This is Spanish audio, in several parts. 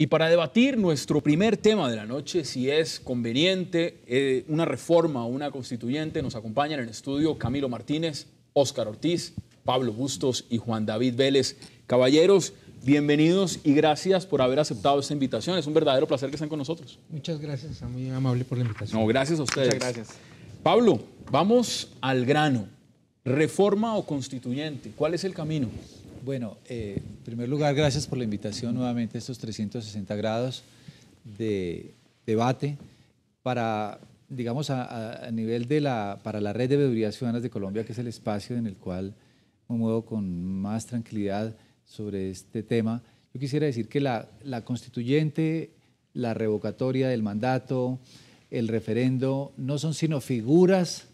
Y para debatir nuestro primer tema de la noche, si es conveniente eh, una reforma o una constituyente, nos acompañan en el estudio Camilo Martínez, Óscar Ortiz, Pablo Bustos y Juan David Vélez. Caballeros, bienvenidos y gracias por haber aceptado esta invitación. Es un verdadero placer que estén con nosotros. Muchas gracias, muy amable por la invitación. No, gracias a ustedes. Muchas gracias. Pablo, vamos al grano. ¿Reforma o constituyente? ¿Cuál es el camino? Bueno, eh, en primer lugar, gracias por la invitación nuevamente a estos 360 grados de debate para, digamos, a, nivel de la, para la red de bebidas ciudadanas de Colombia, que es el espacio en el cual me muevo con más tranquilidad sobre este tema. Yo quisiera decir que la constituyente, la revocatoria del mandato, el referendo, no son sino figuras,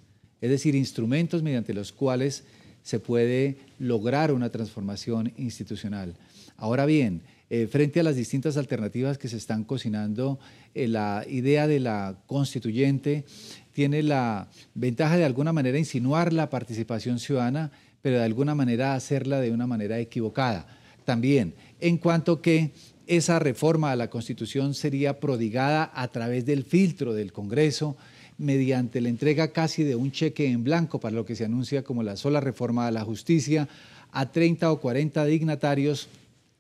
es decir, instrumentos mediante los cuales se puede lograr una transformación institucional. Ahora bien, eh, frente a las distintas alternativas que se están cocinando, eh, la idea de la constituyente tiene la ventaja de alguna manera insinuar la participación ciudadana, pero de alguna manera hacerla de una manera equivocada. También, en cuanto que esa reforma a la Constitución sería prodigada a través del filtro del Congreso, mediante la entrega casi de un cheque en blanco para lo que se anuncia como la sola reforma de la justicia a 30 o 40 dignatarios.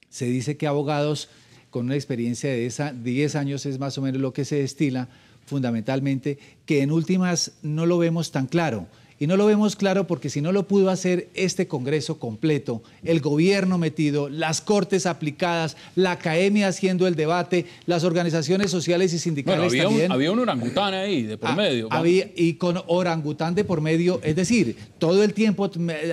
Se dice que abogados con una experiencia de esa 10 años es más o menos lo que se destila fundamentalmente, que en últimas no lo vemos tan claro. Y no lo vemos claro porque si no lo pudo hacer este Congreso completo, el gobierno metido, las cortes aplicadas, la academia haciendo el debate, las organizaciones sociales y sindicales había también. Un, había un orangután ahí de por ah, medio. Había, y con orangután de por medio, es decir, todo el tiempo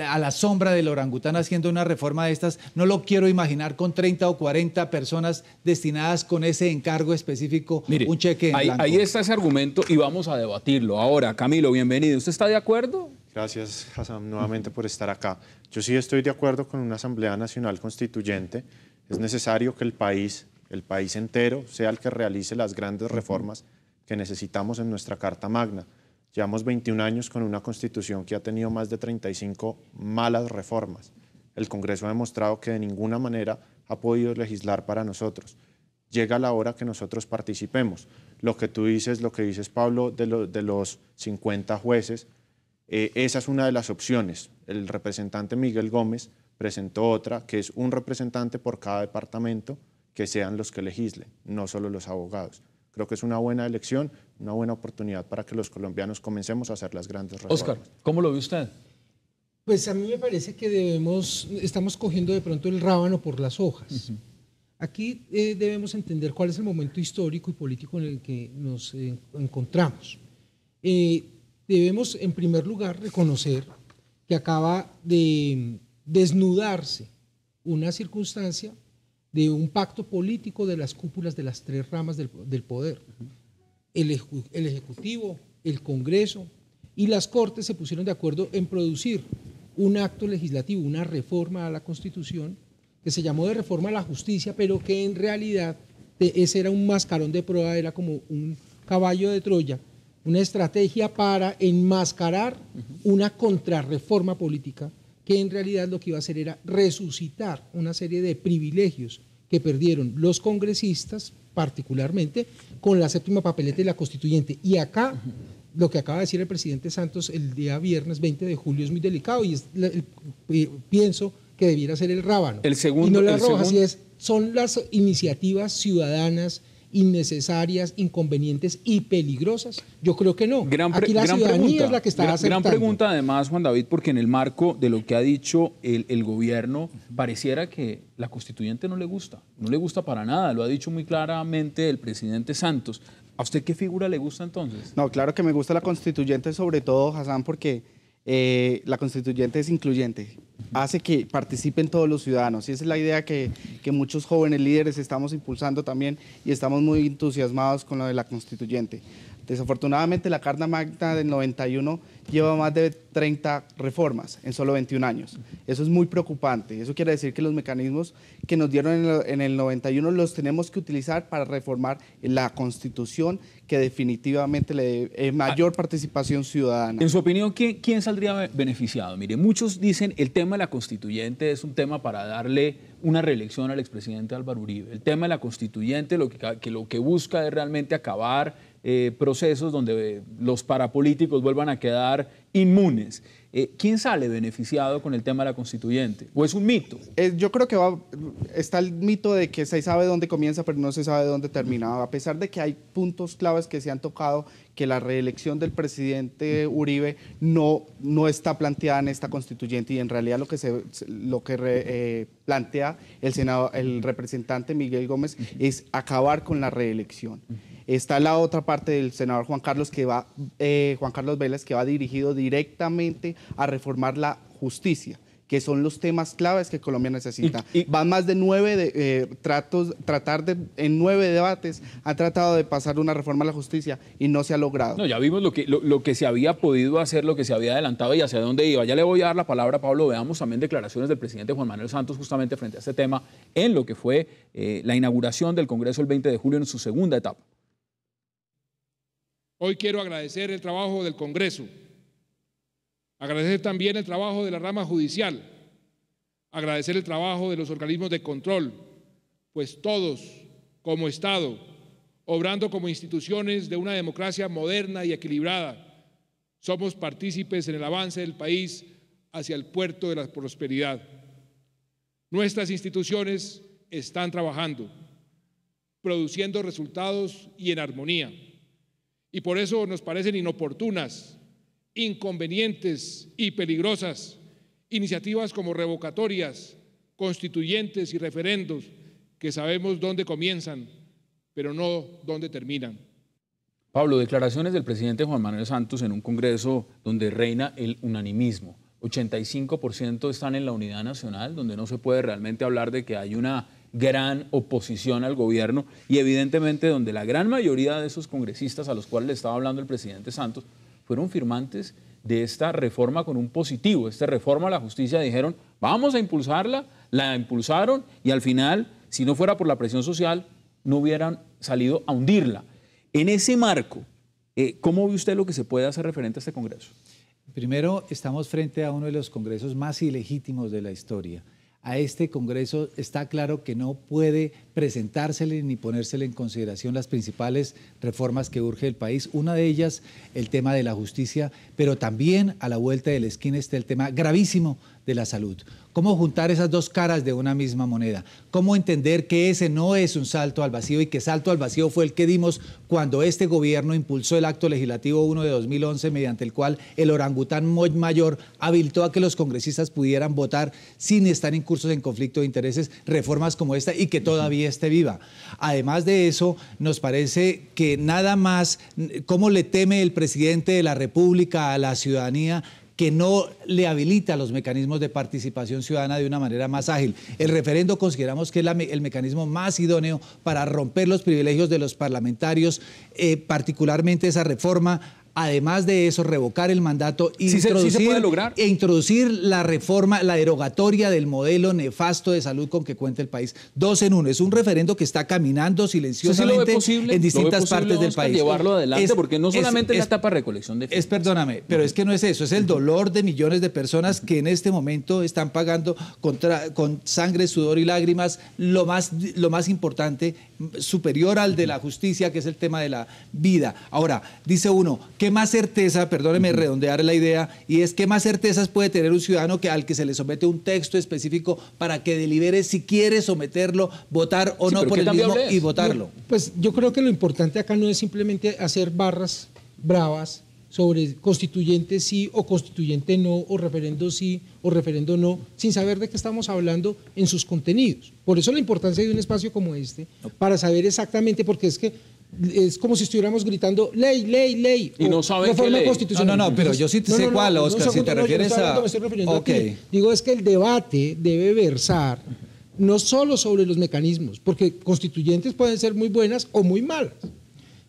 a la sombra del orangután haciendo una reforma de estas, no lo quiero imaginar con 30 o 40 personas destinadas con ese encargo específico, un cheque en Ahí está ese argumento y vamos a debatirlo. Ahora, Camilo, bienvenido. ¿Usted está de acuerdo? Gracias, Hassan, nuevamente por estar acá. Yo sí estoy de acuerdo con una Asamblea Nacional Constituyente. Es necesario que el país, el país entero, sea el que realice las grandes reformas que necesitamos en nuestra Carta Magna. Llevamos 21 años con una constitución que ha tenido más de 35 malas reformas. El Congreso ha demostrado que de ninguna manera ha podido legislar para nosotros. Llega la hora que nosotros participemos. Lo que tú dices, lo que dices Pablo de, de los 50 jueces, eh, esa es una de las opciones. El representante Miguel Gómez presentó otra, que es un representante por cada departamento, que sean los que legislen, no solo los abogados. Creo que es una buena elección, una buena oportunidad para que los colombianos comencemos a hacer las grandes reformas. Oscar, ¿cómo lo ve usted? Pues a mí me parece que debemos, estamos cogiendo de pronto el rábano por las hojas. Aquí eh, debemos entender cuál es el momento histórico y político en el que nos eh, encontramos debemos en primer lugar reconocer que acaba de desnudarse una circunstancia de un pacto político de las cúpulas de las tres ramas del, poder. El, el Ejecutivo, el Congreso y las Cortes se pusieron de acuerdo en producir un acto legislativo, una reforma a la Constitución, que se llamó de reforma a la justicia, pero que en realidad ese era un mascarón de prueba, era como un caballo de Troya, una estrategia para enmascarar una contrarreforma política que en realidad lo que iba a hacer era resucitar una serie de privilegios que perdieron los congresistas, particularmente, con la séptima papeleta y la constituyente. Y acá, lo que acaba de decir el presidente Santos el día viernes 20 de julio es muy delicado y eh, pienso que debiera ser el rábano. El segundo, y no la roja, es, son las iniciativas ciudadanas innecesarias, inconvenientes y peligrosas? Yo creo que no. Gran la pregunta, es la que está Gran pregunta además, Juan David, porque en el marco de lo que ha dicho el, gobierno, pareciera que la constituyente no le gusta, no le gusta para nada, lo ha dicho muy claramente el presidente Santos. ¿A usted qué figura le gusta entonces? No, claro que me gusta la constituyente, sobre todo, Hassan, porque eh, la constituyente es incluyente hace que participen todos los ciudadanos. Y esa es la idea que, muchos jóvenes líderes estamos impulsando también y estamos muy entusiasmados con lo de la constituyente. Desafortunadamente, la Carta Magna del 91 lleva más de 30 reformas en solo 21 años. Eso es muy preocupante. Eso quiere decir que los mecanismos que nos dieron en el 91 los tenemos que utilizar para reformar la Constitución que definitivamente le dé eh, mayor ah. participación ciudadana. En su opinión, ¿quién, saldría beneficiado? Mire, muchos dicen el tema de la constituyente es un tema para darle una reelección al expresidente Álvaro Uribe. El tema de la constituyente lo lo que busca es realmente acabar eh, procesos donde los parapolíticos vuelvan a quedar inmunes. Eh, ¿Quién sale beneficiado con el tema de la constituyente? ¿O es un mito? yo creo que va, está el mito de que se sabe dónde comienza, pero no se sabe dónde termina. A pesar de que hay puntos claves que se han tocado, que la reelección del presidente Uribe no, no está planteada en esta constituyente y en realidad lo que, lo que eh, plantea el, senado, el representante Miguel Gómez es acabar con la reelección. Está la otra parte del senador Juan Carlos, que va, eh, Juan Carlos Vélez, que va dirigido directamente a reformar la justicia que son los temas claves que Colombia necesita. Y, Van más de nueve eh, tratos, tratar de, en nueve debates, han tratado de pasar una reforma a la justicia y no se ha logrado. No, ya vimos lo que, que se había podido hacer, lo que se había adelantado y hacia dónde iba. Ya le voy a dar la palabra a Pablo, veamos también declaraciones del presidente Juan Manuel Santos justamente frente a este tema en lo que fue eh, la inauguración del Congreso el 20 de julio en su segunda etapa. Hoy quiero agradecer el trabajo del Congreso Agradecer también el trabajo de la rama judicial. Agradecer el trabajo de los organismos de control, pues todos, como Estado, obrando como instituciones de una democracia moderna y equilibrada, somos partícipes en el avance del país hacia el puerto de la prosperidad. Nuestras instituciones están trabajando, produciendo resultados y en armonía. Y por eso nos parecen inoportunas inconvenientes y peligrosas, iniciativas como revocatorias, constituyentes y referendos, que sabemos dónde comienzan, pero no dónde terminan. Pablo, declaraciones del presidente Juan Manuel Santos en un Congreso donde reina el unanimismo. 85% están en la unidad nacional, donde no se puede realmente hablar de que hay una gran oposición al gobierno y evidentemente donde la gran mayoría de esos congresistas a los cuales le estaba hablando el presidente Santos fueron firmantes de esta reforma con un positivo. Esta reforma a la justicia dijeron, vamos a impulsarla, la impulsaron y al final, si no fuera por la presión social, no hubieran salido a hundirla. En ese marco, eh, ¿cómo ve usted lo que se puede hacer referente a este Congreso? Primero, estamos frente a uno de los congresos más ilegítimos de la historia. A este Congreso está claro que no puede presentársele ni ponérsele en consideración las principales reformas que urge el país. Una de ellas, el tema de la justicia, pero también a la vuelta de la esquina está el tema gravísimo de la salud. ¿Cómo juntar esas dos caras de una misma moneda? ¿Cómo entender que ese no es un salto al vacío y que salto al vacío fue el que dimos cuando este gobierno impulsó el acto legislativo 1 de 2011 mediante el cual el orangután mayor habilitó a que los congresistas pudieran votar sin estar en incursos en conflicto de intereses reformas como esta y que todavía esté viva. Además de eso, nos parece que nada más, ¿cómo le teme el presidente de la República a la ciudadanía? que no le habilita los mecanismos de participación ciudadana de una manera más ágil. El referendo consideramos que es el mecanismo más idóneo para romper los privilegios de los parlamentarios, eh, particularmente esa reforma además de eso, revocar el mandato y e introducir la reforma, la derogatoria del modelo nefasto de salud con que cuenta el país. Dos en uno. Es un referendo que está caminando silenciosamente en distintas partes del país. llevarlo adelante, porque no solamente es, la etapa recolección de Es, perdóname, pero es que no es eso. Es el dolor de millones de personas que en este momento están pagando con sangre, sudor y lágrimas lo más, lo más importante, superior al de la justicia, que es el tema de la vida. Ahora, dice uno, ¿Qué más certeza, perdóneme redondear la idea, y es qué más certezas puede tener un ciudadano que al que se le somete un texto específico para que delibere si quiere someterlo, votar o no por el mismo y votarlo? pues yo creo que lo importante acá no es simplemente hacer barras bravas sobre constituyente sí o constituyente no, o referendo sí o referendo no, sin saber de qué estamos hablando en sus contenidos. Por eso la importancia de un espacio como este, para saber exactamente, porque es que es como si estuviéramos gritando ley, ley, ley. Y no saben reforma ley. constitucional. No, no, no, pero yo sí te sé cuál, Oscar, si te refieres a... Me estoy refiriendo a Digo, es que el debate debe versar no solo sobre los mecanismos, porque constituyentes pueden ser muy buenas o muy malas.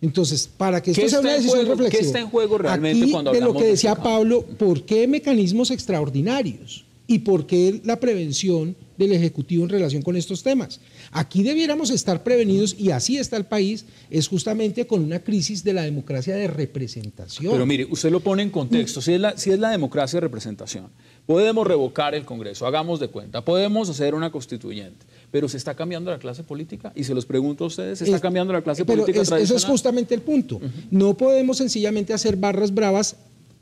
Entonces, para que esto sea una decisión reflexiva. ¿Qué está en juego realmente cuando hablamos de lo que decía Pablo, ¿por qué mecanismos extraordinarios? y por qué la prevención del Ejecutivo en relación con estos temas. Aquí debiéramos estar prevenidos y así está el país, es justamente con una crisis de la democracia de representación. Pero mire, usted lo pone en contexto, mm. si es la, democracia de representación, podemos revocar el Congreso, hagamos de cuenta, podemos hacer una constituyente, pero se está cambiando la clase política y se los pregunto a ustedes, ¿se está cambiando la clase política? Eso es justamente el punto. No podemos sencillamente hacer barras bravas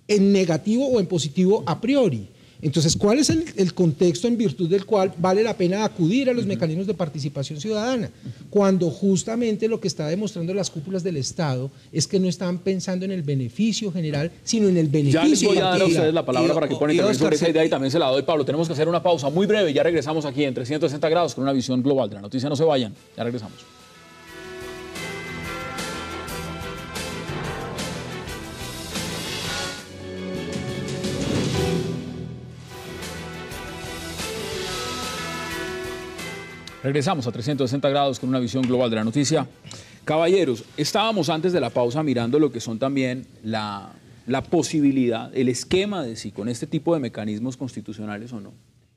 en negativo o en positivo a priori entonces, ¿cuál es el, contexto en virtud del cual vale la pena acudir a los mecanismos de participación ciudadana? Cuando justamente lo que está demostrando las cúpulas del Estado es que no están pensando en el beneficio general, sino en el beneficio. Ya les voy a dar a ustedes la palabra para que puedan intervenir sobre esa idea y también se la doy, Pablo. Tenemos que hacer una pausa muy breve. Ya regresamos aquí en 360 grados con una visión global de la noticia. No se vayan. Ya regresamos. Regresamos a 360 grados con una visión global de la noticia. Caballeros, estábamos antes de la pausa mirando lo que son también la, posibilidad, el esquema de si con este tipo de mecanismos constitucionales o no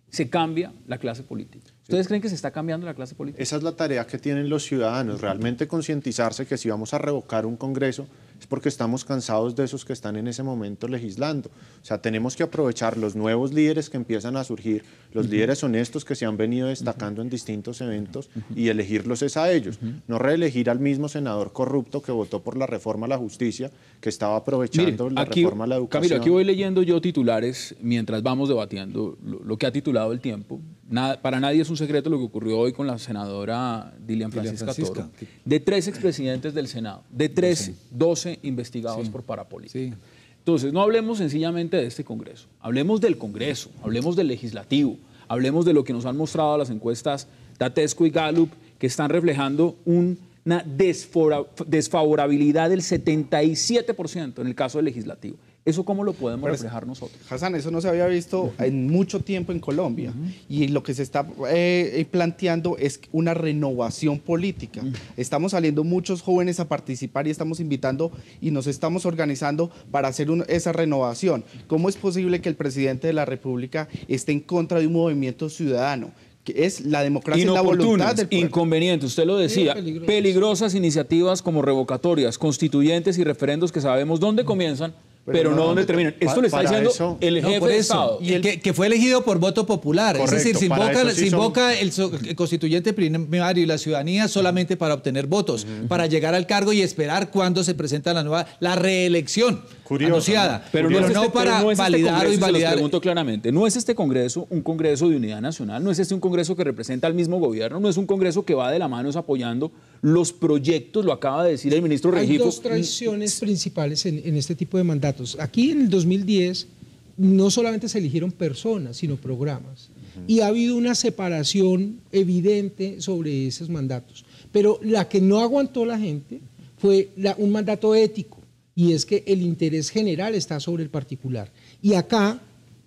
se cambia la clase política. ¿Ustedes creen que se está cambiando la clase política? Esa es la tarea que tienen los ciudadanos, realmente concientizarse que si vamos a revocar un Congreso, es porque estamos cansados de esos que están en ese momento legislando. O sea, tenemos que aprovechar los nuevos líderes que empiezan a surgir, los líderes honestos que se han venido destacando en distintos eventos y elegirlos es a ellos. No reelegir al mismo senador corrupto que votó por la reforma a la justicia que estaba aprovechando la reforma a la educación. Camilo, aquí voy leyendo yo titulares mientras vamos debatiendo lo, que ha titulado el tiempo. para nadie es un secreto lo que ocurrió hoy con la senadora Dilian Francisca, De tres expresidentes del Senado, de tres, doce investigados por parapolítica. Entonces, no hablemos sencillamente de este Congreso, hablemos del Congreso, hablemos del legislativo, hablemos de lo que nos han mostrado las encuestas Tatesco y Gallup, que están reflejando un una desfavorabilidad del 77% en el caso del legislativo. ¿Eso cómo lo podemos reflejar nosotros? Hassan, eso no se había visto en mucho tiempo en Colombia. Y lo que se está eh, eh, planteando es una renovación política. Estamos saliendo muchos jóvenes a participar y estamos invitando y nos estamos organizando para hacer esa renovación. ¿Cómo es posible que el presidente de la República esté en contra de un movimiento ciudadano? que es la democracia y la voluntad del Inconveniente, usted lo decía, peligrosas. iniciativas como revocatorias, constituyentes y referendos que sabemos dónde comienzan pero, no, dónde terminan. Esto le está diciendo el jefe de Estado. que, fue elegido por voto popular. es decir, se invoca, el, constituyente primario y la ciudadanía solamente para obtener votos, para llegar al cargo y esperar cuando se presenta la nueva, la reelección. Curioso, este- pero, no, es este, para validar invalidar. pregunto claramente, no es este Congreso un Congreso de unidad nacional, no es este un Congreso que representa al mismo gobierno, no es un Congreso que va de la mano apoyando los proyectos, lo acaba de decir el ministro Regifo. Hay dos traiciones principales en, este tipo de mandatos. Aquí en el 2010 no solamente se eligieron personas, sino programas. Y ha habido una separación evidente sobre esos mandatos. Pero la que no aguantó la gente fue un mandato ético y es que el interés general está sobre el particular. Y acá,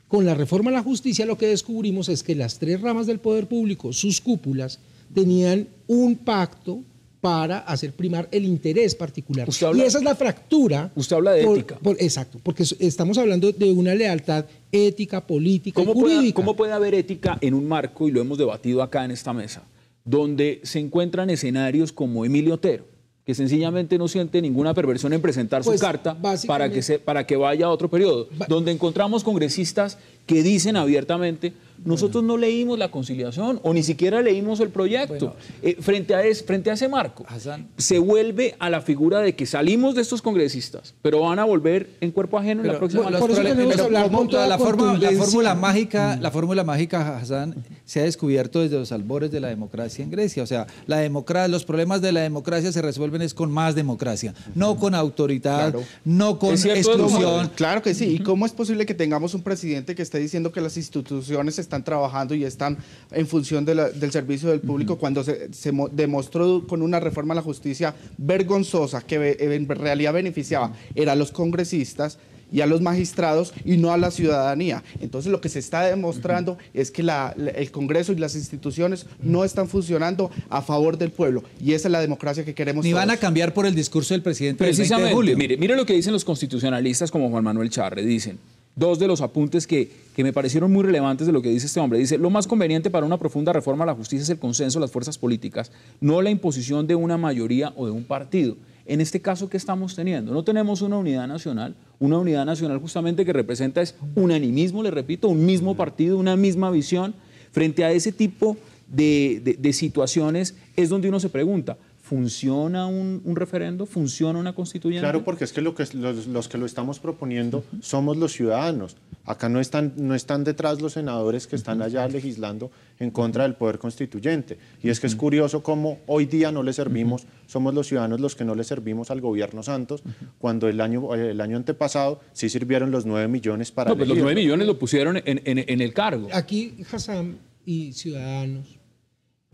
con la reforma a la justicia, lo que descubrimos es que las tres ramas del poder público, sus cúpulas, tenían un pacto para hacer primar el interés particular. y esa es la fractura. Usted habla de ética. exacto, porque estamos hablando de una lealtad ética, política, y jurídica. ¿Cómo puede haber ética en un marco, y lo hemos debatido acá en esta mesa, donde se encuentran escenarios como Emilio Otero, que sencillamente no siente ninguna perversión en presentar su pues, carta para que, se, para que vaya a otro periodo, donde encontramos congresistas que dicen abiertamente, nosotros no leímos la conciliación o ni siquiera leímos el proyecto. Eh, frente, a frente a ese marco, se vuelve a la figura de que salimos de estos congresistas, pero van a volver en cuerpo ajeno en la próxima. por hablar la, fórmula mágica, mm. la fórmula mágica, Hassan, se ha descubierto desde los albores de la democracia en Grecia. O sea, la democracia, los problemas de la democracia se resuelven es con más democracia, no con autoridad, no con exclusión. Claro que sí. ¿Y cómo es posible que tengamos un presidente que esté diciendo que las instituciones están trabajando y están en función del servicio del público cuando se, demostró con una reforma a la justicia vergonzosa que en realidad beneficiaba era a los congresistas y a los magistrados y no a la ciudadanía. Entonces lo que se está demostrando es que el Congreso y las instituciones no están funcionando a favor del pueblo y esa es la democracia que queremos. Ni van a cambiar por el discurso del presidente. Precisamente. julio. Mire, mire lo que dicen los constitucionalistas como Juan Manuel Charre. Dicen, dos de los apuntes que, me parecieron muy relevantes de lo que dice este hombre. Dice, lo más conveniente para una profunda reforma a la justicia es el consenso de las fuerzas políticas, no la imposición de una mayoría o de un partido. En este caso, ¿qué estamos teniendo? No tenemos una unidad nacional, una unidad nacional justamente que representa es unanimismo, le repito, un mismo partido, una misma visión. Frente a ese tipo de situaciones es donde uno se pregunta, ¿Funciona un, referendo? ¿Funciona una constituyente? Claro, porque es que, los, que lo estamos proponiendo somos los ciudadanos. Acá no están, no están detrás los senadores que están allá legislando en contra del poder constituyente. Y es que es curioso cómo hoy día no le servimos, somos los ciudadanos los que no le servimos al gobierno Santos, cuando el año, el año antepasado sí sirvieron los nueve millones para... No, pues los nueve millones lo pusieron en, en el cargo. Aquí, Hassan y Ciudadanos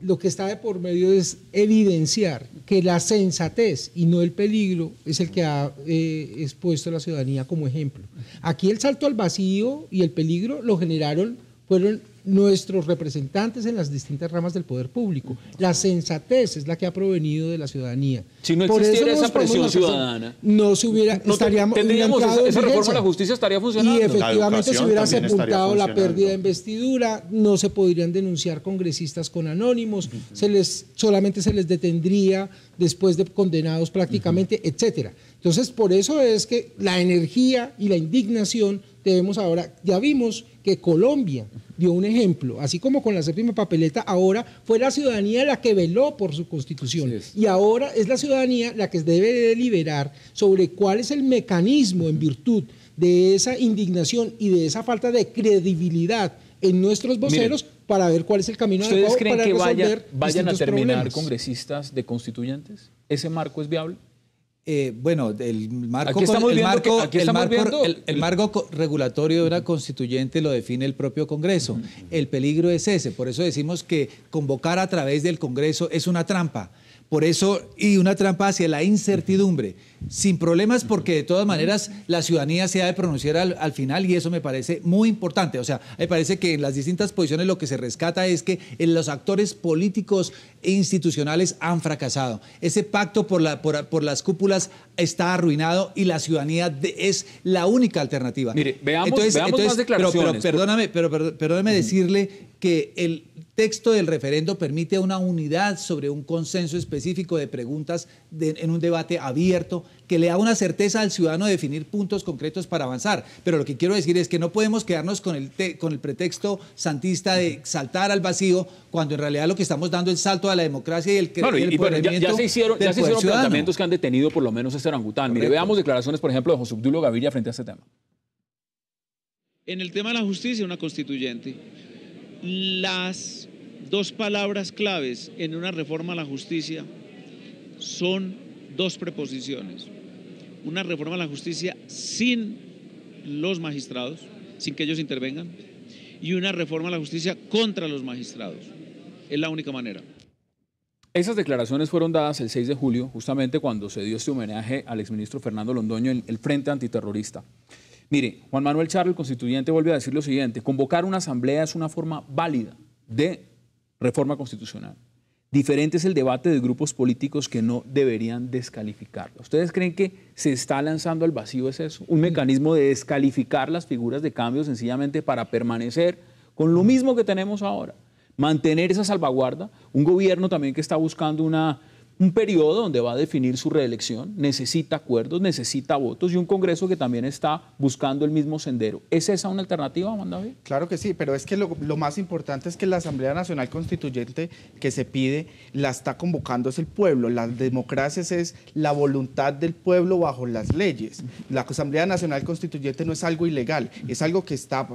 lo que está de por medio es evidenciar que la sensatez y no el peligro es el que ha eh, expuesto la ciudadanía como ejemplo. Aquí el salto al vacío y el peligro lo generaron, fueron nuestros representantes en las distintas ramas del poder público. La sensatez es la que ha provenido de la ciudadanía. Si no existiera esa presión ciudadana, no se hubiera, no estaríamos tendríamos esa, reforma a la justicia estaría funcionando. Y efectivamente se hubiera sepultado la pérdida de investidura, no se podrían denunciar congresistas con anónimos, se les solamente se les detendría después de condenados prácticamente, etcétera. Entonces, por eso es que la energía y la indignación debemos ahora, ya vimos que Colombia dio un ejemplo, así como con la séptima papeleta, ahora fue la ciudadanía la que veló por su constitución y ahora es la ciudadanía la que debe deliberar sobre cuál es el mecanismo en virtud de esa indignación y de esa falta de credibilidad en nuestros voceros para ver cuál es el camino de creen para que vayan a terminar congresistas de constituyentes? ¿Ese marco es viable? Eh, bueno, el marco, el marco, el, marco el marco, regulatorio de una constituyente lo define el propio Congreso. El peligro es ese, por eso decimos que convocar a través del Congreso es una trampa por eso, y una trampa hacia la incertidumbre, sin problemas porque de todas maneras la ciudadanía se ha de pronunciar al, final y eso me parece muy importante. O sea, me parece que en las distintas posiciones lo que se rescata es que eh, los actores políticos e institucionales han fracasado. Ese pacto por, la, por, las cúpulas está arruinado y la ciudadanía es la única alternativa. Mire, veamos, declaraciones. Pero, perdóname, pero, perdóname decirle que el texto del referendo permite una unidad sobre un consenso específico de preguntas en un debate abierto que le da una certeza al ciudadano de definir puntos concretos para avanzar. Pero lo que quiero decir es que no podemos quedarnos con el, con el pretexto santista de saltar al vacío cuando en realidad lo que estamos dando es el salto a la democracia y el crecimiento bueno, ya, se hicieron, ya se hicieron planteamientos que han detenido por lo menos este orangután. Mire, veamos declaraciones, por ejemplo, de José Obdulio Gaviria frente a este tema. En el tema de la justicia, una constituyente las dos palabras claves en una reforma a la justicia son dos preposiciones. Una reforma a la justicia sin los magistrados, sin que ellos intervengan, y una reforma a la justicia contra los magistrados. Es la única manera. Esas declaraciones fueron dadas el 6 de julio, justamente cuando se dio este homenaje al exministro Fernando Londoño en el Frente Antiterrorista. Mire, Juan Manuel Charro, el constituyente, volvió a decir lo siguiente, convocar una asamblea es una forma válida de reforma constitucional. Diferente es el debate de grupos políticos que no deberían descalificarlo. ¿Ustedes creen que se está lanzando al vacío es eso? Un mecanismo de descalificar las figuras de cambio sencillamente para permanecer con lo mismo que tenemos ahora. Mantener esa salvaguarda. Un gobierno también que está buscando una un periodo donde va a definir su reelección, necesita acuerdos, necesita votos y un Congreso que también está buscando el mismo sendero. ¿Es esa una alternativa, Mandavi? Claro que sí, pero es que lo, lo, más importante es que la Asamblea Nacional Constituyente que se pide la está convocando es el pueblo. Las democracias es la voluntad del pueblo bajo las leyes. La Asamblea Nacional Constituyente no es algo ilegal, es algo que está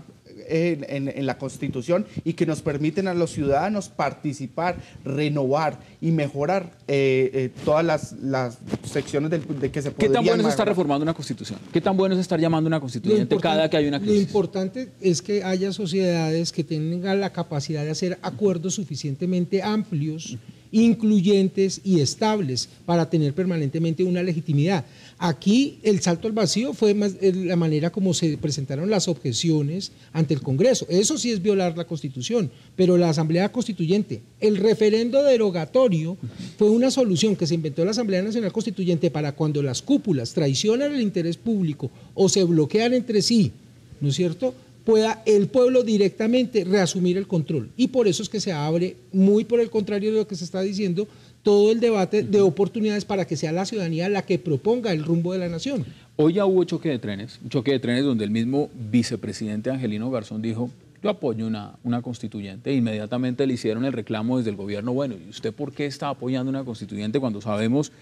en, la Constitución y que nos permiten a los ciudadanos participar, renovar y mejorar eh, eh, todas las, secciones del, de que se ¿Qué tan bueno es estar reformando una Constitución? ¿Qué tan bueno es estar llamando una constitución cada que hay una crisis? Lo importante es que haya sociedades que tengan la capacidad de hacer acuerdos suficientemente amplios incluyentes y estables para tener permanentemente una legitimidad. Aquí el salto al vacío fue eh, la manera como se presentaron las objeciones ante el Congreso. Eso sí es violar la Constitución, pero la Asamblea Constituyente, el referendo derogatorio fue una solución que se inventó la Asamblea Nacional Constituyente para cuando las cúpulas traicionan el interés público o se bloquean entre sí, ¿no es cierto? pueda el pueblo directamente reasumir el control. Y por eso es que se abre, muy por el contrario de lo que se está diciendo, todo el debate de oportunidades para que sea la ciudadanía la que proponga el rumbo de la nación. Hoy ya hubo choque de trenes, choque de trenes donde el mismo vicepresidente Angelino Garzón dijo, yo apoyo una, una constituyente. Inmediatamente le hicieron el reclamo desde el gobierno, bueno, ¿y usted por qué está apoyando una constituyente cuando sabemos,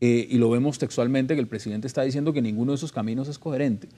eh, y lo vemos textualmente, que el presidente está diciendo que ninguno de esos caminos es coherente?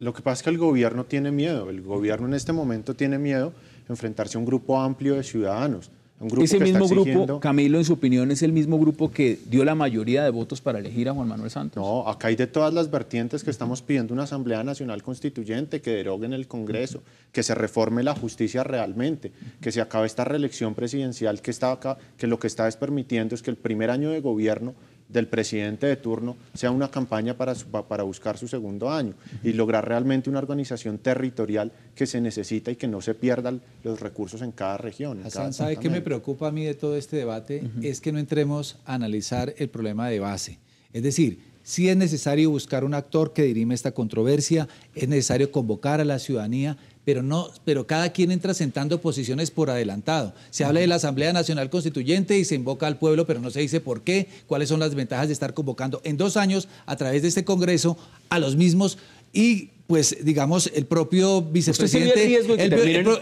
Lo que pasa es que el gobierno tiene miedo, el gobierno en este momento tiene miedo enfrentarse a un grupo amplio de ciudadanos. Un grupo Ese que mismo grupo, Camilo, en su opinión, es el mismo grupo que dio la mayoría de votos para elegir a Juan Manuel Santos. No, acá hay de todas las vertientes que estamos pidiendo una Asamblea Nacional Constituyente, que deroguen el Congreso, que se reforme la justicia realmente, que se acabe esta reelección presidencial que, está acá, que lo que está permitiendo es que el primer año de gobierno del presidente de turno sea una campaña para, para buscar su segundo año y lograr realmente una organización territorial que se necesita y que no se pierdan los recursos en cada región. ¿sabe qué me preocupa a mí de todo este debate? Es que no entremos a analizar el problema de base. Es decir, si es necesario buscar un actor que dirime esta controversia, es necesario convocar a la ciudadanía, pero, no, pero cada quien entra sentando posiciones por adelantado. Se habla de la Asamblea Nacional Constituyente y se invoca al pueblo, pero no se dice por qué, cuáles son las ventajas de estar convocando en dos años a través de este Congreso a los mismos y pues digamos, el propio vicepresidente.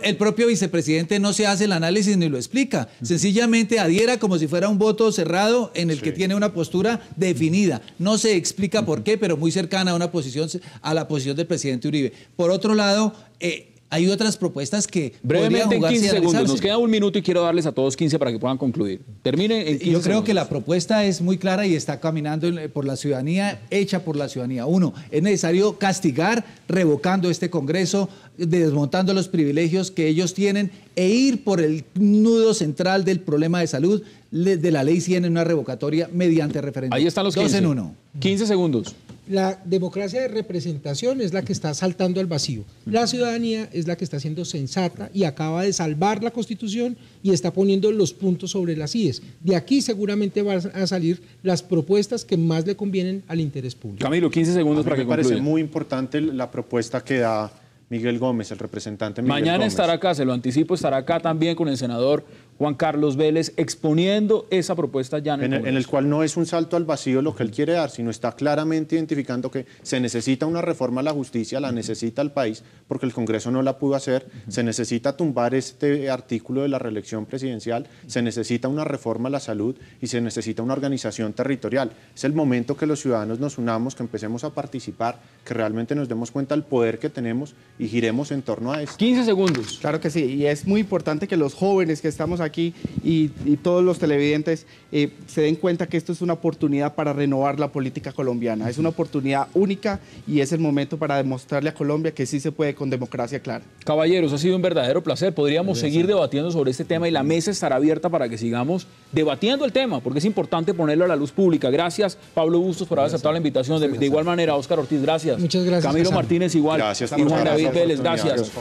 El, propio vicepresidente no se hace el análisis ni lo explica. Sencillamente adhiera como si fuera un voto cerrado en el que tiene una postura definida. No se explica por qué, pero muy cercana a una posición a la posición del presidente Uribe. Por otro lado, eh, hay otras propuestas que brevemente en 15 segundos nos queda un minuto y quiero darles a todos 15 para que puedan concluir termine en yo creo que la propuesta es muy clara y está caminando eh, por la ciudadanía hecha por la ciudadanía uno es necesario castigar revocando este Congreso desmontando los privilegios que ellos tienen e ir por el nudo central del problema de salud de la ley 100 en una revocatoria mediante referéndum ahí están los 15 Dos en uno 15 segundos la democracia de representación es la que está saltando al vacío. La ciudadanía es la que está siendo sensata y acaba de salvar la constitución y está poniendo los puntos sobre las IES. De aquí seguramente van a salir las propuestas que más le convienen al interés público. Camilo, 15 segundos para que me parece muy importante la propuesta que da Miguel Gómez, el representante. Mañana estará acá, se lo anticipo, estará acá también con el senador Juan Carlos Vélez exponiendo esa propuesta ya en el, cual no es un salto al vacío lo que él quiere dar, sino está claramente identificando que se necesita una reforma a la justicia, la necesita el país, porque el Congreso no la pudo hacer, se necesita tumbar este artículo de la reelección presidencial, se necesita una reforma a la salud y se necesita una organización territorial. Es el momento que los ciudadanos nos unamos, que empecemos a participar, que realmente nos demos cuenta del poder que tenemos y giremos en torno a eso. 15 segundos. Claro que sí, y es muy importante que los jóvenes que estamos aquí aquí y, todos los televidentes eh, se den cuenta que esto es una oportunidad para renovar la política colombiana. Es una oportunidad única y es el momento para demostrarle a Colombia que sí se puede con democracia clara. Caballeros, ha sido un verdadero placer. Podríamos seguir debatiendo sobre este tema y la mesa estará abierta para que sigamos debatiendo el tema, porque es importante ponerlo a la luz pública. Gracias, Pablo Bustos, por haber aceptado la invitación. De, igual manera, Oscar Ortiz, gracias. Muchas gracias. Camilo Martínez, igual. Gracias. Y Juan David Vélez, gracias.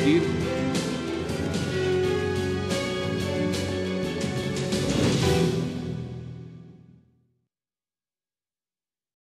Espírito